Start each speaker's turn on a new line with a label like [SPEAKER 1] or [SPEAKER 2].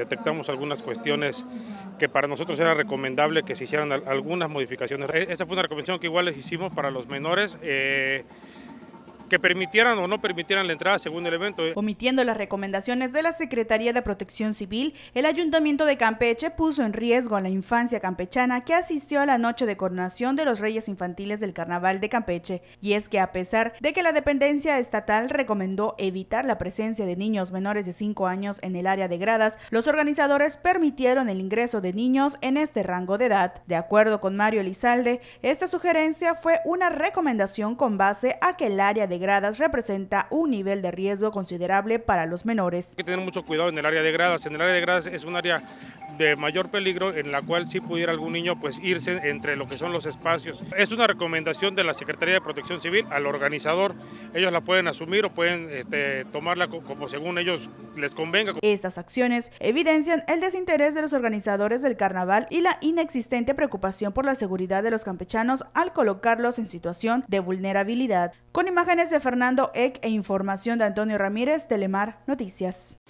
[SPEAKER 1] detectamos algunas cuestiones que para nosotros era recomendable que se hicieran algunas modificaciones. E-, esta fue una recomendación que igual les hicimos para los menores. Eh, que permitieran o no permitieran la entrada, según el evento. ¿eh?
[SPEAKER 2] Omitiendo las recomendaciones de la Secretaría de Protección Civil, el Ayuntamiento de Campeche puso en riesgo a la infancia campechana que asistió a la noche de coronación de los Reyes Infantiles del Carnaval de Campeche. Y es que a pesar de que la dependencia estatal recomendó evitar la presencia de niños menores de 5 años en el área de gradas, los organizadores permitieron el ingreso de niños en este rango de edad. De acuerdo con Mario Lizalde, esta sugerencia fue una recomendación con base a que el área de gradas representa un nivel de riesgo considerable para los menores. Hay
[SPEAKER 1] que tener mucho cuidado en el área de gradas. En el área de gradas es un área de mayor peligro en la cual si pudiera algún niño pues irse entre lo que son los espacios. Es una recomendación de la Secretaría de Protección Civil al organizador. Ellos la pueden asumir o pueden este, tomarla como según ellos les convenga. Estas acciones
[SPEAKER 2] evidencian el desinterés de los organizadores del carnaval y la inexistente preocupación por la seguridad de los campechanos al colocarlos en situación de vulnerabilidad. Con imágenes de Fernando Eck e información de Antonio Ramírez, Telemar Noticias.